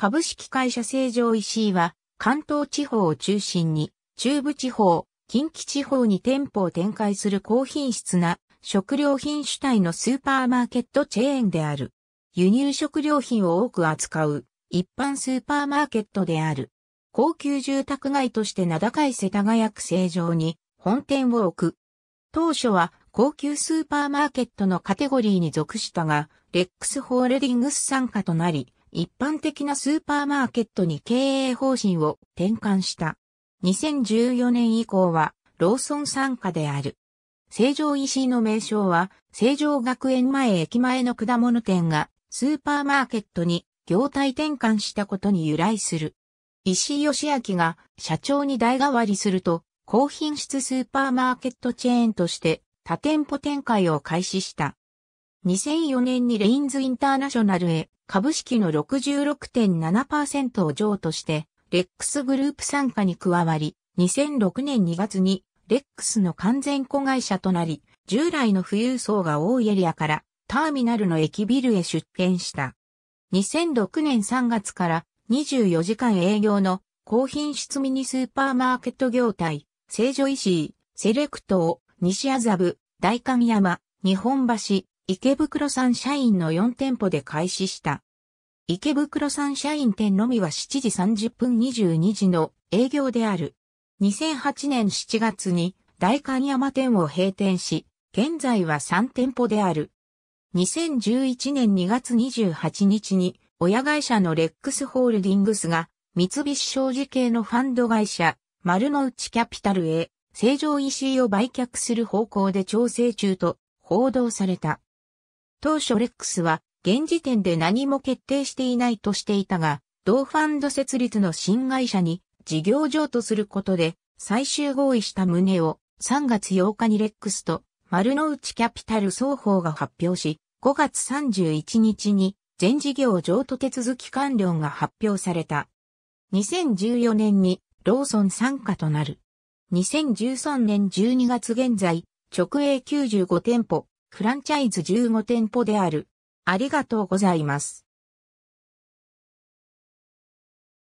株式会社成城石井は、関東地方を中心に、中部地方、近畿地方に店舗を展開する高品質な食料品主体のスーパーマーケットチェーンである。輸入食料品を多く扱う一般スーパーマーケットである。高級住宅街として名高い世田谷区成城に本店を置く。当初は高級スーパーマーケットのカテゴリーに属したが、レックスホールディングス参加となり、一般的なスーパーマーケットに経営方針を転換した。2014年以降は、ローソン参加である。成城石井の名称は、成城学園前駅前の果物店が、スーパーマーケットに業態転換したことに由来する。石井義明が社長に代替わりすると、高品質スーパーマーケットチェーンとして多店舗展開を開始した。2004年にレインズインターナショナルへ株式の66.7%を譲渡して、レックスグループ参加に加わり、2006年2月にレックスの完全子会社となり、従来の富裕層が多いエリアからターミナルの駅ビルへ出店した。2006年3月から24時間営業の高品質ミニスーパーマーケット業態、成城石井、セレクトを西麻布、大神山、日本橋、池袋サンシャインの4店舗で開始した。池袋サンシャイン店のみは7時30分22時の営業である。2008年7月に大観山店を閉店し、現在は3店舗である。2011年2月28日に親会社のレックスホールディングスが三菱商事系のファンド会社丸の内キャピタルへ正常 EC を売却する方向で調整中と報道された。当初レックスは現時点で何も決定していないとしていたが、同ファンド設立の新会社に事業譲渡することで最終合意した旨を3月8日にレックスと丸の内キャピタル双方が発表し、5月31日に全事業譲渡手続き完了が発表された。2014年にローソン参加となる。2013年12月現在、直営95店舗、フランチャイズ15店舗である。ありがとうございます。